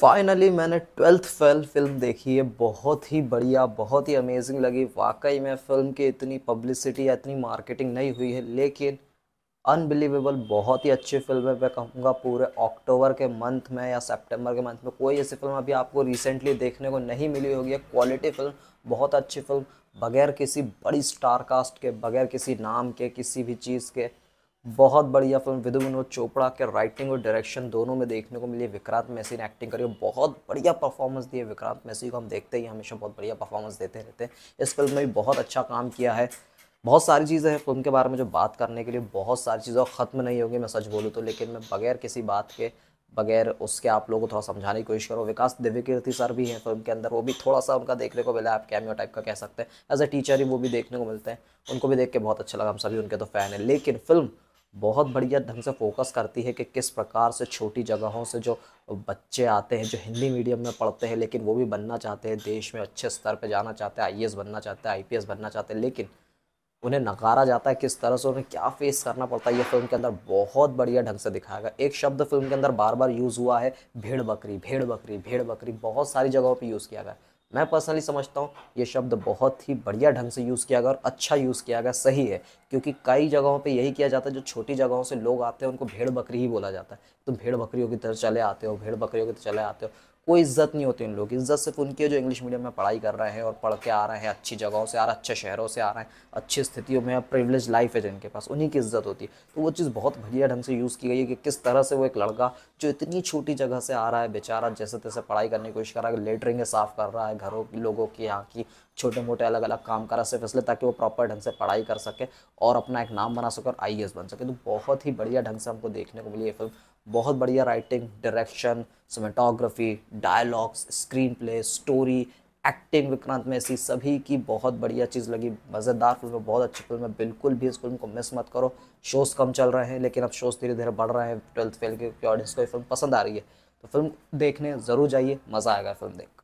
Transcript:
finally मैंने twelfth fail film देखी है बहुत ही बढ़िया बहुत ही अमेजिंग लगी वाकई में फ़िल्म की इतनी पब्लिसिटी या इतनी मार्केटिंग नहीं हुई है लेकिन अनबिलीवेबल बहुत ही अच्छी फिल्म है मैं कहूँगा पूरे अक्टूबर के मंथ में या सितंबर के मंथ में कोई ऐसी फिल्म अभी आपको रिसेंटली देखने को नहीं मिली होगी क्वालिटी फिल्म बहुत अच्छी फिल्म बगैर किसी बड़ी स्टार कास्ट के बगैर किसी नाम के किसी भी चीज़ के बहुत बढ़िया फिल्म विधु विनोद चोपड़ा के राइटिंग और डायरेक्शन दोनों में देखने को मिली विक्रांत मैसी ने एक्टिंग करी और बहुत बढ़िया परफॉर्मेंस दी है विक्रांत मैसी को हम देखते ही हमेशा बहुत बढ़िया परफॉर्मेंस देते रहते हैं इस फिल्म में भी बहुत अच्छा काम किया है बहुत सारी चीज़ें हैं फिल्म के बारे में जो बात करने के लिए बहुत सारी चीज़ें ख़त्म नहीं होंगी मैं सच बोलूँ तो लेकिन मैं बगैर किसी बात के बगैर उसके आप लोगों को थोड़ा समझाने की कोशिश करो विकास दिव्य कीर्ति सर भी हैं फिल्म के अंदर वो भी थोड़ा सा उनका देखने को मिला आप कैमियो टाइप का कह सकते हैं एज ए टीचर ही वो भी देखने को मिलते हैं उनको भी देख के बहुत अच्छा लगा हम सभी उनके तो फ़ैन हैं लेकिन फिल्म बहुत बढ़िया ढंग से फोकस करती है कि किस प्रकार से छोटी जगहों से जो बच्चे आते हैं जो हिंदी मीडियम में पढ़ते हैं लेकिन वो भी बनना चाहते हैं देश में अच्छे स्तर पर जाना चाहते हैं आई बनना चाहते हैं आई बनना चाहते हैं लेकिन उन्हें नकारा जाता है किस तरह से उन्हें क्या फेस करना पड़ता है ये फिल्म के अंदर बहुत बढ़िया ढंग से दिखाया गया एक शब्द फिल्म के अंदर बार बार यूज़ हुआ है भेड़ बकरी भेड़ बकरी भेड़ बकरी बहुत सारी जगहों पर यूज़ किया गया मैं पर्सनली समझता हूँ ये शब्द बहुत ही बढ़िया ढंग से यूज़ किया गया और अच्छा यूज़ किया गया सही है क्योंकि कई जगहों पे यही किया जाता है जो छोटी जगहों से लोग आते हैं उनको भेड़ बकरी ही बोला जाता है तुम तो भेड़ बकरियों की तरह चले आते हो भेड़ बकरियों की तरह चले आते हो कोई इज्जत नहीं होती उन लोग की इज्जत सिर्फ उनकी जो इंग्लिश मीडियम में पढ़ाई कर रहे हैं और पढ़ के आ रहे हैं अच्छी जगहों से आ रहे हैं अच्छे शहरों से आ रहे हैं अच्छी स्थितियों में प्रिवलेज लाइफ है जिनके पास उन्हीं की इज्जत होती है तो वो चीज़ बहुत बढ़िया ढंग से यूज़ की गई है कि किस तरह से वो एक लड़का जो इतनी छोटी जगह से आ रहा है बेचारा जैसे तैसे पढ़ाई करने की कोशिश कर रहा है लेटरिंगें साफ कर रहा है घरों की लोगों की यहाँ की छोटे मोटे अलग अलग काम करा सिर्फ इसलिए ताकि वो प्रॉपर ढंग से पढ़ाई कर सके और अपना एक नाम बना सके और आई बन सके तो बहुत ही बढ़िया ढंग से हमको देखने को मिली ये फिल्म बहुत बढ़िया writing direction cinematography dialogues screenplay story acting Vikrant Massey सभी की बहुत बढ़िया चीज़ लगी मज़ेदार फिल्म बहुत अच्छी फिल्म है बिल्कुल भी इस फिल्म को मिस मत करो शोज़ कम चल रहे हैं लेकिन अब शोज़ धीरे धीरे बढ़ रहे हैं ट्वेल्थ फेल के ऑडियंस को ये फिल्म पसंद आ रही है तो फिल्म देखने ज़रूर जाइए मज़ा आएगा फिल्म देख